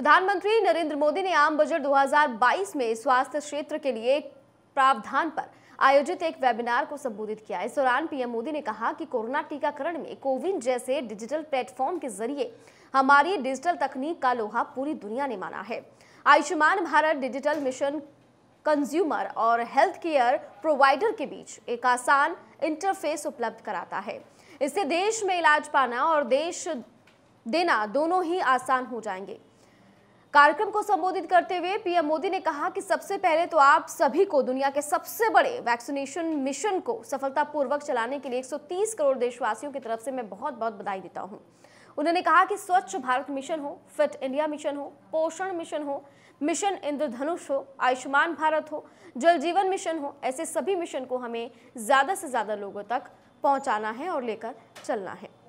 प्रधानमंत्री नरेंद्र मोदी ने आम बजट 2022 में स्वास्थ्य क्षेत्र के लिए प्रावधान पर आयोजित एक वेबिनार को संबोधित किया इस दौरान पीएम मोदी ने कहा कि कोरोना टीकाकरण में कोविन जैसे डिजिटल प्लेटफॉर्म के जरिए हमारी डिजिटल तकनीक का लोहा पूरी दुनिया ने माना है Ayushman Bharat digital mission consumer और हेल्थ केयर प्रोवाइडर के बीच एक आसान इंटरफेस उपलब्ध कराता है इससे देश में इलाज पाना और देश देना दोनों ही आसान हो जाएंगे कार्यक्रम को संबोधित करते हुए पीएम मोदी ने कहा कि सबसे पहले तो आप सभी को दुनिया के सबसे बड़े वैक्सीनेशन मिशन को सफलतापूर्वक चलाने के लिए 130 करोड़ देशवासियों की तरफ से मैं बहुत बहुत बधाई देता हूँ उन्होंने कहा कि स्वच्छ भारत मिशन हो फिट इंडिया मिशन हो पोषण मिशन हो मिशन इंद्रधनुष हो आयुष्मान भारत हो जल जीवन मिशन हो ऐसे सभी मिशन को हमें ज़्यादा से ज़्यादा लोगों तक पहुँचाना है और लेकर चलना है